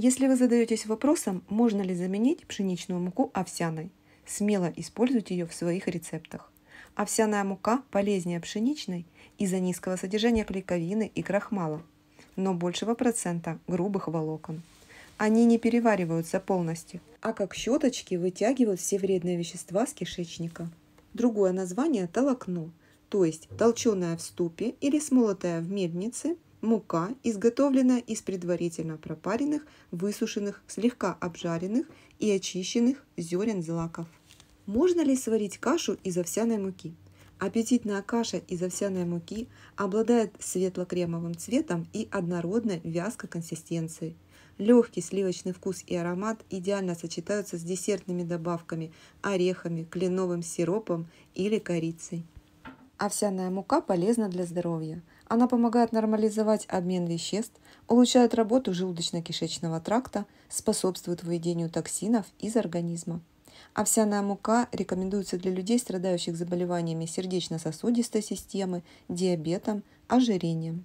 Если вы задаетесь вопросом, можно ли заменить пшеничную муку овсяной, смело используйте ее в своих рецептах. Овсяная мука полезнее пшеничной из-за низкого содержания клейковины и крахмала, но большего процента грубых волокон. Они не перевариваются полностью, а как щеточки вытягивают все вредные вещества с кишечника. Другое название – толокно – то есть толченая в ступе или смолотая в мельнице, мука, изготовленная из предварительно пропаренных, высушенных, слегка обжаренных и очищенных зерен злаков. Можно ли сварить кашу из овсяной муки? Аппетитная каша из овсяной муки обладает светло-кремовым цветом и однородной вязкой консистенцией. Легкий сливочный вкус и аромат идеально сочетаются с десертными добавками – орехами, кленовым сиропом или корицей. Овсяная мука полезна для здоровья. Она помогает нормализовать обмен веществ, улучшает работу желудочно-кишечного тракта, способствует выведению токсинов из организма. Овсяная мука рекомендуется для людей, страдающих заболеваниями сердечно-сосудистой системы, диабетом, ожирением.